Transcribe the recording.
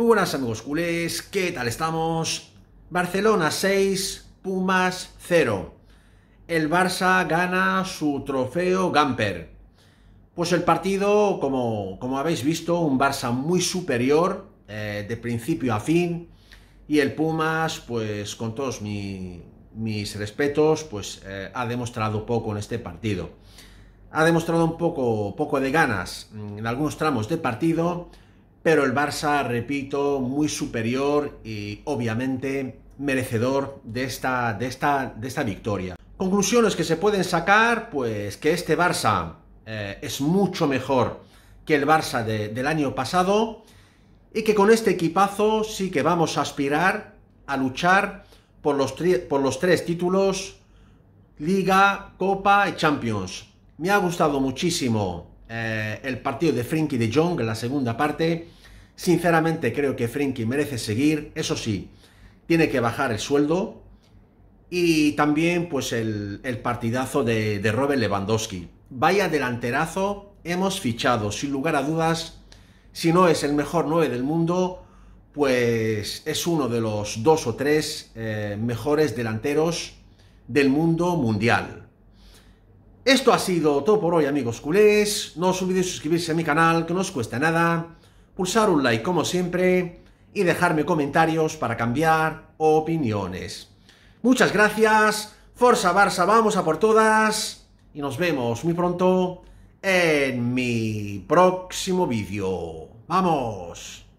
Muy buenas amigos culés, ¿qué tal estamos? Barcelona 6, Pumas 0. El Barça gana su trofeo Gamper. Pues el partido, como, como habéis visto, un Barça muy superior eh, de principio a fin. Y el Pumas, pues con todos mis respetos, pues eh, ha demostrado poco en este partido. Ha demostrado un poco, poco de ganas mm, en algunos tramos de partido pero el Barça, repito, muy superior y obviamente merecedor de esta, de esta, de esta victoria. Conclusiones que se pueden sacar, pues que este Barça eh, es mucho mejor que el Barça del año pasado y que con este equipazo sí que vamos a aspirar a luchar por los, por los tres títulos, Liga, Copa y Champions. Me ha gustado muchísimo eh, el partido de Frenkie de Jong, la segunda parte. Sinceramente creo que Frenkie merece seguir, eso sí, tiene que bajar el sueldo. Y también pues el, partidazo de, Robert Lewandowski. Vaya delanterazo, hemos fichado, sin lugar a dudas, si no es el mejor 9 del mundo, pues es uno de los dos o tres eh, mejores delanteros del mundo mundial. Esto ha sido todo por hoy amigos culés, no os olvidéis suscribirse a mi canal que no os cuesta nada, pulsar un like como siempre y dejarme comentarios para cambiar opiniones. Muchas gracias, Forza Barça, vamos a por todas y nos vemos muy pronto en mi próximo vídeo. ¡Vamos!